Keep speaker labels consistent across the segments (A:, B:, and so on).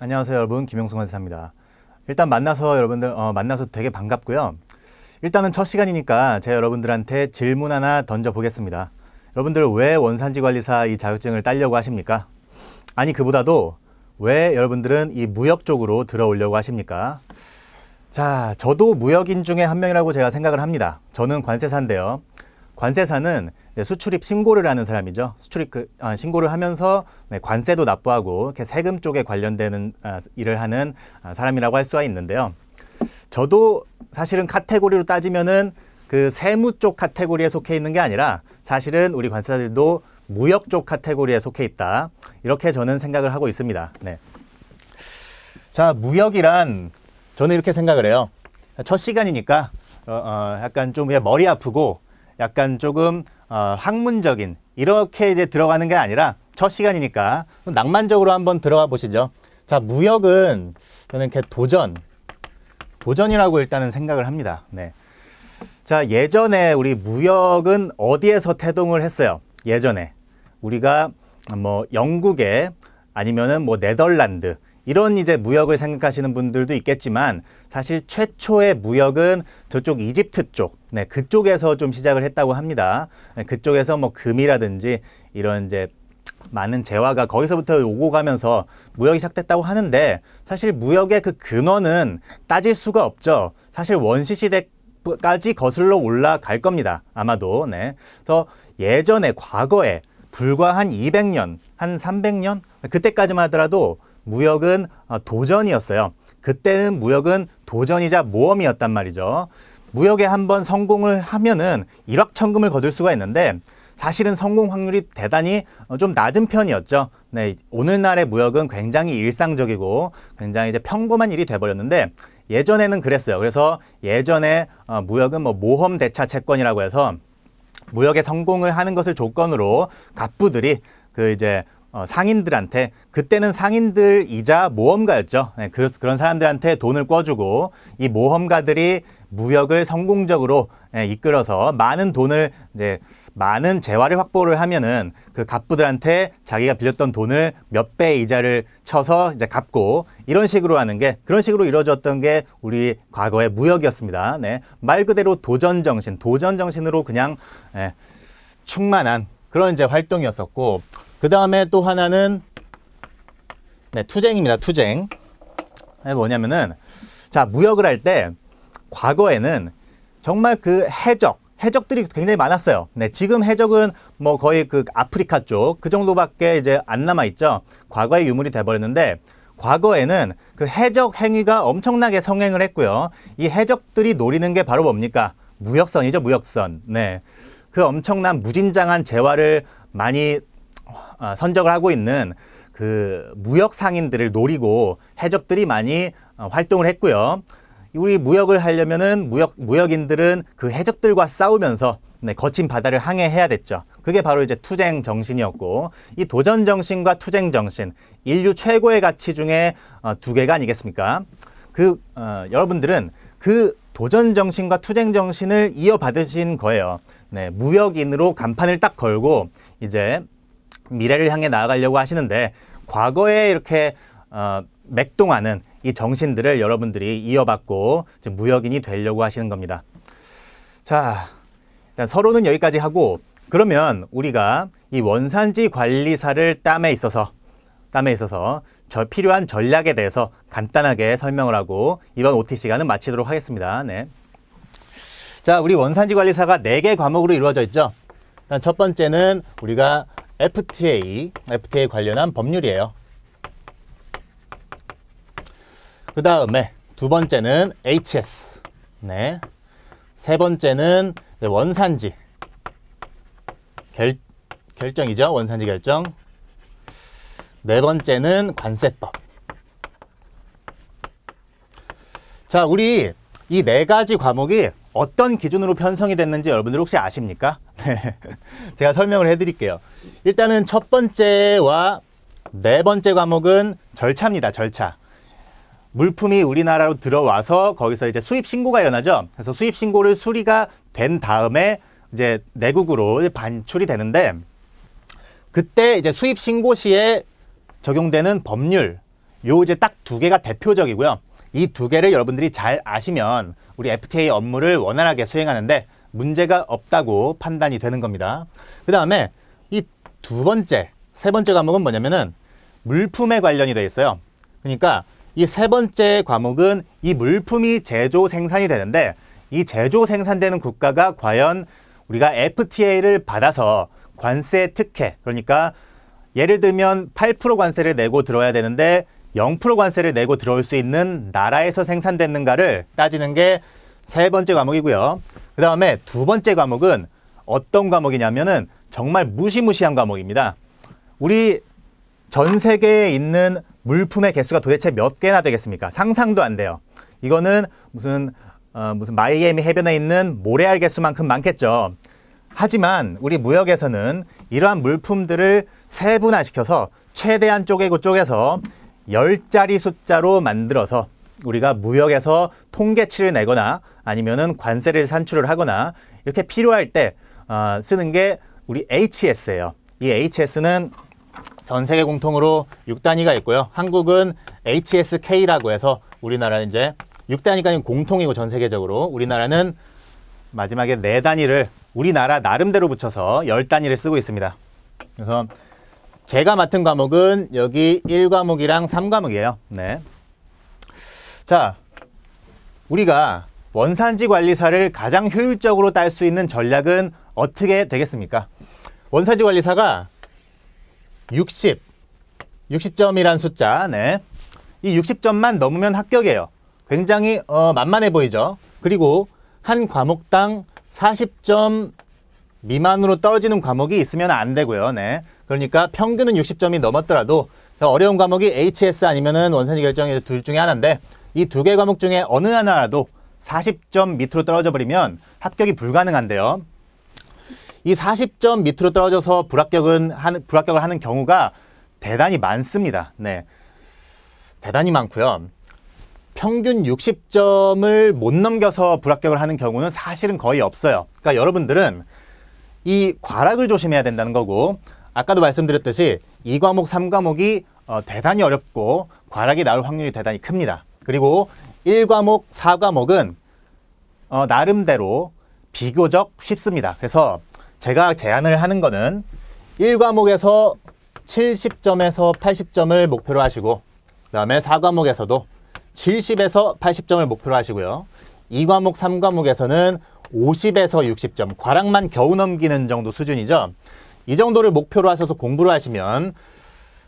A: 안녕하세요 여러분 김영승 원사입니다. 일단 만나서 여러분들 어, 만나서 되게 반갑고요. 일단은 첫 시간이니까 제가 여러분들한테 질문 하나 던져보겠습니다. 여러분들 왜 원산지 관리사 이 자격증을 따려고 하십니까? 아니 그보다도 왜 여러분들은 이 무역 쪽으로 들어오려고 하십니까? 자, 저도 무역인 중에 한 명이라고 제가 생각을 합니다. 저는 관세사인데요. 관세사는 네, 수출입 신고를 하는 사람이죠. 수출입 그, 아, 신고를 하면서 네, 관세도 납부하고 이렇게 세금 쪽에 관련되는 아, 일을 하는 아, 사람이라고 할 수가 있는데요. 저도 사실은 카테고리로 따지면은 그 세무 쪽 카테고리에 속해 있는 게 아니라 사실은 우리 관세사들도 무역 쪽 카테고리에 속해 있다. 이렇게 저는 생각을 하고 있습니다. 네. 자, 무역이란 저는 이렇게 생각을 해요. 첫 시간이니까 어, 어, 약간 좀 머리 아프고 약간 조금 어, 학문적인 이렇게 이제 들어가는 게 아니라 첫 시간이니까 낭만적으로 한번 들어가 보시죠. 자, 무역은 저는 이렇게 도전, 도전이라고 일단은 생각을 합니다. 네. 자, 예전에 우리 무역은 어디에서 태동을 했어요? 예전에 우리가 뭐 영국에 아니면은 뭐 네덜란드 이런 이제 무역을 생각하시는 분들도 있겠지만 사실 최초의 무역은 저쪽 이집트 쪽 네, 그쪽에서 좀 시작을 했다고 합니다. 네, 그쪽에서 뭐 금이라든지 이런 이제 많은 재화가 거기서부터 오고 가면서 무역이 시작됐다고 하는데 사실 무역의 그 근원은 따질 수가 없죠. 사실 원시 시대 까지 거슬러 올라갈 겁니다. 아마도. 네. 그래서 예전에 과거에 불과 한 200년, 한 300년 그때까지만 하더라도 무역은 어, 도전이었어요. 그때는 무역은 도전이자 모험이었단 말이죠. 무역에 한 번 성공을 하면은 일확천금을 거둘 수가 있는데 사실은 성공 확률이 대단히 어, 좀 낮은 편이었죠. 네, 오늘날의 무역은 굉장히 일상적이고 굉장히 이제 평범한 일이 돼버렸는데 예전에는 그랬어요. 그래서 예전에 어, 무역은 뭐 모험 대차 채권이라고 해서 무역에 성공을 하는 것을 조건으로 갑부들이 그 이제 어, 상인들한테 그때는 상인들이자 모험가였죠. 네, 그, 런 사람들한테 돈을 꿔주고 이 모험가들이 무역을 성공적으로 예, 이끌어서 많은 돈을 이제 많은 재화를 확보를 하면은 그 갑부들한테 자기가 빌렸던 돈을 몇 배 이자를 쳐서 이제 갚고 이런 식으로 하는 게 그런 식으로 이루어졌던 게 우리 과거의 무역이었습니다. 네, 말 그대로 도전 정신, 도전 정신으로 그냥 예, 충만한 그런 이제 활동이었었고 그 다음에 또 하나는 네, 투쟁입니다. 투쟁. 네, 뭐냐면은 자 무역을 할 때 과거에는 정말 그 해적 해적들이 굉장히 많았어요. 네, 지금 해적은 뭐 거의 그 아프리카 쪽 그 정도밖에 이제 안 남아 있죠. 과거의 유물이 돼버렸는데 과거에는 그 해적 행위가 엄청나게 성행을 했고요. 이 해적들이 노리는 게 바로 뭡니까? 무역선이죠, 무역선. 네, 그 엄청난 무진장한 재화를 많이 아, 선적을 하고 있는 그 무역 상인들을 노리고 해적들이 많이 어, 활동을 했고요. 우리 무역을 하려면은 무역 무역인들은 그 해적들과 싸우면서 네, 거친 바다를 항해해야 됐죠. 그게 바로 이제 투쟁 정신이었고 이 도전 정신과 투쟁 정신 인류 최고의 가치 중에 어, 두 개가 아니겠습니까? 그 어, 여러분들은 그 도전 정신과 투쟁 정신을 이어받으신 거예요. 네, 무역인으로 간판을 딱 걸고 이제 미래를 향해 나아가려고 하시는데 과거에 이렇게 어, 맥동하는 이 정신들을 여러분들이 이어받고 지금 무역인이 되려고 하시는 겁니다. 자, 일단 서로는 여기까지 하고 그러면 우리가 이 원산지 관리사를 땀에 있어서 땀에 있어서 저 필요한 전략에 대해서 간단하게 설명을 하고 이번 OT 시간은 마치도록 하겠습니다. 네. 자, 우리 원산지 관리사가 네 개 과목으로 이루어져 있죠. 일단 첫 번째는 우리가 FTA, FTA 관련한 법률이에요. 그 다음에 두 번째는 HS. 네. 세 번째는 원산지. 결, 결정이죠. 원산지 결정. 네 번째는 관세법. 자, 우리 이 네 가지 과목이 어떤 기준으로 편성이 됐는지 여러분들 혹시 아십니까? 네. 제가 설명을 해드릴게요. 일단은 첫 번째와 네 번째 과목은 절차입니다. 절차. 물품이 우리나라로 들어와서 거기서 이제 수입 신고가 일어나죠. 그래서 수입 신고를 수리가 된 다음에 이제 내국으로 반출이 되는데 그때 이제 수입 신고 시에 적용되는 법률 요 이제 딱 두 개가 대표적이고요. 이 두 개를 여러분들이 잘 아시면 우리 FTA 업무를 원활하게 수행하는데 문제가 없다고 판단이 되는 겁니다. 그 다음에 이 두 번째, 세 번째 과목은 뭐냐면은 물품에 관련이 되어 있어요. 그러니까 이 세 번째 과목은 이 물품이 제조 생산이 되는데 이 제조 생산되는 국가가 과연 우리가 FTA를 받아서 관세 특혜, 그러니까 예를 들면 8% 관세를 내고 들어야 되는데 0% 관세를 내고 들어올 수 있는 나라에서 생산됐는가를 따지는 게 세 번째 과목이고요. 그 다음에 두 번째 과목은 어떤 과목이냐면은 정말 무시무시한 과목입니다. 우리 전 세계에 있는 물품의 개수가 도대체 몇 개나 되겠습니까? 상상도 안 돼요. 이거는 무슨 어, 무슨 마이애미 해변에 있는 모래알 개수만큼 많겠죠. 하지만 우리 무역에서는 이러한 물품들을 세분화시켜서 최대한 쪼개고 쪼개서 열자리 숫자로 만들어서 우리가 무역에서 통계치를 내거나 아니면은 관세를 산출을 하거나 이렇게 필요할 때 어, 쓰는 게 우리 HS예요. 이 HS는 전 세계 공통으로 6단위가 있고요. 한국은 HSK라고 해서 우리나라는 이제 6단위가 공통이고 전 세계적으로 우리나라는 마지막에 4단위를 우리나라 나름대로 붙여서 10단위를 쓰고 있습니다. 그래서 제가 맡은 과목은 여기 1과목이랑 3과목이에요. 네. 자, 우리가 원산지 관리사를 가장 효율적으로 딸 수 있는 전략은 어떻게 되겠습니까? 원산지 관리사가 60, 60점이란 숫자, 네. 이 60점만 넘으면 합격이에요. 굉장히 어, 만만해 보이죠? 그리고 한 과목당 40점 미만으로 떨어지는 과목이 있으면 안 되고요. 네. 그러니까 평균은 60점이 넘었더라도 어려운 과목이 HS 아니면은 원산이 결정에서 둘 중에 하나인데 이 두 개 과목 중에 어느 하나라도 40점 밑으로 떨어져 버리면 합격이 불가능한데요. 이 40점 밑으로 떨어져서 불합격은 하는, 불합격을 하는 경우가 대단히 많습니다. 네. 대단히 많고요. 평균 60점을 못 넘겨서 불합격을 하는 경우는 사실은 거의 없어요. 그러니까 여러분들은 이 과락을 조심해야 된다는 거고 아까도 말씀드렸듯이 이 과목, 삼 과목이 어, 대단히 어렵고 과락이 나올 확률이 대단히 큽니다. 그리고 일과목사과목은 어, 나름대로 비교적 쉽습니다. 그래서 제가 제안을 하는 거는 일과목에서 70점에서 80점을 목표로 하시고 그 다음에 사과목에서도 70에서 80점을 목표로 하시고요. 이과목삼과목에서는 50에서 60점, 과락만 겨우 넘기는 정도 수준이죠. 이 정도를 목표로 하셔서 공부를 하시면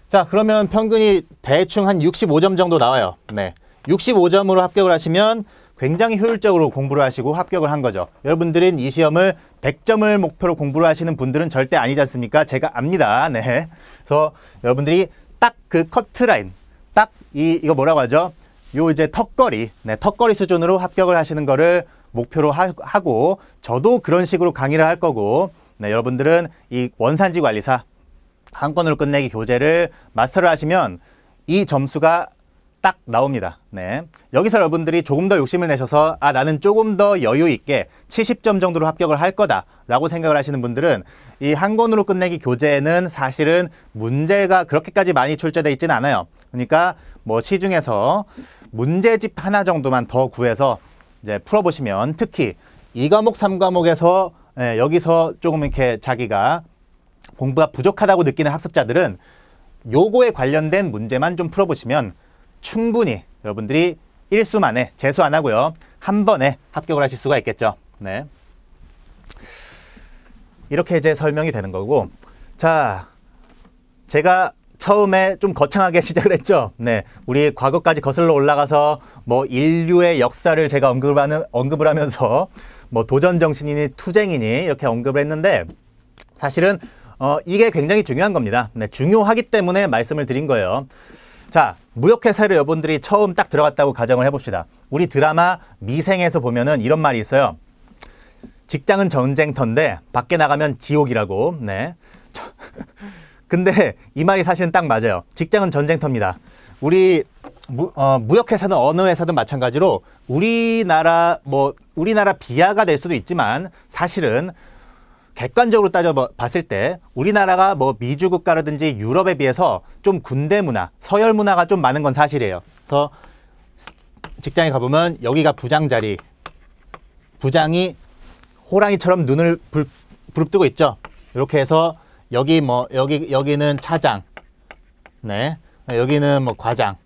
A: 자 그러면 평균이 대충 한 65점 정도 나와요. 네, 65점으로 합격을 하시면 굉장히 효율적으로 공부를 하시고 합격을 한 거죠. 여러분들은 이 시험을 100점을 목표로 공부를 하시는 분들은 절대 아니지 않습니까? 제가 압니다. 네, 그래서 여러분들이 딱 그 커트라인, 딱 이 이거 뭐라고 하죠? 요 이제 턱걸이, 네, 턱걸이 수준으로 합격을 하시는 거를 목표로 하, 하고 저도 그런 식으로 강의를 할 거고 네, 여러분들은 이 원산지 관리사 한 권으로 끝내기 교재를 마스터를 하시면 이 점수가 딱 나옵니다. 네. 여기서 여러분들이 조금 더 욕심을 내셔서 아 나는 조금 더 여유 있게 70점 정도로 합격을 할 거다라고 생각을 하시는 분들은 이 한 권으로 끝내기 교재는 에 사실은 문제가 그렇게까지 많이 출제돼 있지는 않아요. 그러니까 뭐 시중에서 문제집 하나 정도만 더 구해서 이제 풀어보시면 특히 2과목3과목에서 예, 여기서 조금 이렇게 자기가 공부가 부족하다고 느끼는 학습자들은 요거에 관련된 문제만 좀 풀어보시면 충분히 여러분들이 일수 만에 재수 안 하고요. 한 번에 합격을 하실 수가 있겠죠. 네. 이렇게 이제 설명이 되는 거고 자 제가 처음에 좀 거창하게 시작을 했죠. 네. 우리 과거까지 거슬러 올라가서 뭐 인류의 역사를 제가 언급을, 하는, 언급을 하면서 뭐 도전 정신이니 투쟁이니 이렇게 언급을 했는데 사실은 어, 이게 굉장히 중요한 겁니다. 네, 중요하기 때문에 말씀을 드린 거예요. 자, 무역회사를 여러분들이 처음 딱 들어갔다고 가정을 해봅시다. 우리 드라마 미생에서 보면은 이런 말이 있어요. 직장은 전쟁터인데 밖에 나가면 지옥이라고. 네. 근데 이 말이 사실은 딱 맞아요. 직장은 전쟁터입니다. 우리 무, 어, 무역회사는 어느 회사든 마찬가지로 우리나라 뭐 우리나라 비하가 될 수도 있지만 사실은 객관적으로 따져봤을 때 우리나라가 뭐 미주 국가라든지 유럽에 비해서 좀 군대 문화, 서열 문화가 좀 많은 건 사실이에요. 그래서 직장에 가보면 여기가 부장 자리, 부장이 호랑이처럼 눈을 불, 부릅뜨고 있죠. 이렇게 해서 여기 뭐 여기 여기는 차장, 네 여기는 뭐 과장.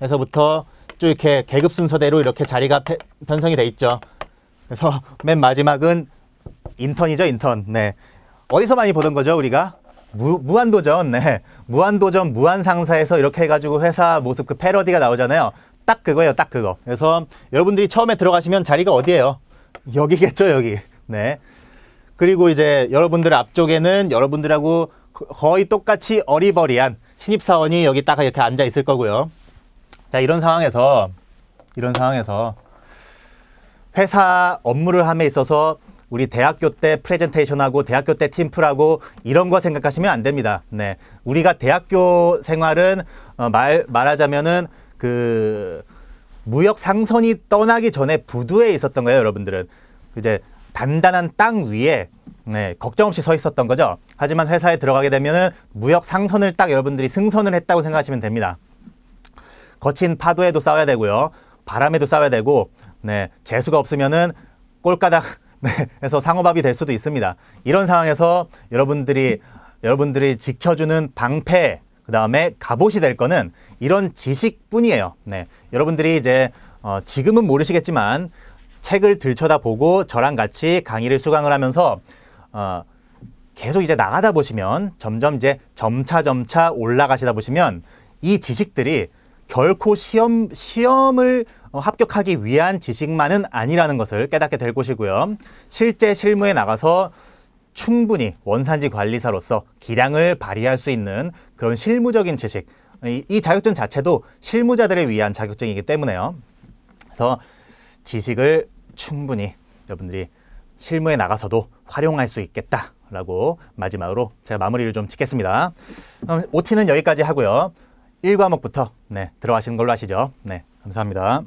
A: 해서부터 쭉 이렇게 계급 순서대로 이렇게 자리가 패, 편성이 돼 있죠. 그래서 맨 마지막은 인턴이죠, 인턴. 네. 어디서 많이 보던 거죠, 우리가? 무, 무한도전, 네. 무한도전, 무한상사에서 이렇게 해가지고 회사 모습 그 패러디가 나오잖아요. 딱 그거예요, 딱 그거. 그래서 여러분들이 처음에 들어가시면 자리가 어디예요? 여기겠죠, 여기. 네. 그리고 이제 여러분들 앞쪽에는 여러분들하고 거의 똑같이 어리버리한 신입사원이 여기 딱 이렇게 앉아 있을 거고요. 자, 이런 상황에서, 이런 상황에서 회사 업무를 함에 있어서 우리 대학교 때 프레젠테이션하고 대학교 때 팀플하고 이런 거 생각하시면 안 됩니다. 네. 우리가 대학교 생활은 어, 말, 말하자면은 그 무역 상선이 떠나기 전에 부두에 있었던 거예요, 여러분들은. 이제 단단한 땅 위에 네, 걱정 없이 서 있었던 거죠. 하지만 회사에 들어가게 되면 무역 상선을 딱 여러분들이 승선을 했다고 생각하시면 됩니다. 거친 파도에도 싸워야 되고요. 바람에도 싸워야 되고 네, 재수가 없으면 꼴가닥 네, 해서 상호밥이 될 수도 있습니다. 이런 상황에서 여러분들이 여러분들이 지켜주는 방패 그 다음에 갑옷이 될 거는 이런 지식뿐이에요. 네, 여러분들이 이제 어, 지금은 모르시겠지만 책을 들춰다보고 저랑 같이 강의를 수강을 하면서 어, 계속 이제 나가다 보시면 점점 이제 점차 점차 올라가시다 보시면 이 지식들이 결코 시험 시험을 어, 합격하기 위한 지식만은 아니라는 것을 깨닫게 될 것이고요. 실제 실무에 나가서 충분히 원산지 관리사로서 기량을 발휘할 수 있는 그런 실무적인 지식 이, 이 자격증 자체도 실무자들을 위한 자격증이기 때문에요. 그래서 지식을 충분히 여러분들이 실무에 나가서도 활용할 수 있겠다라고 마지막으로 제가 마무리를 좀 짓겠습니다. OT는 여기까지 하고요. 1과목부터 네, 들어가시는 걸로 하시죠. 네, 감사합니다.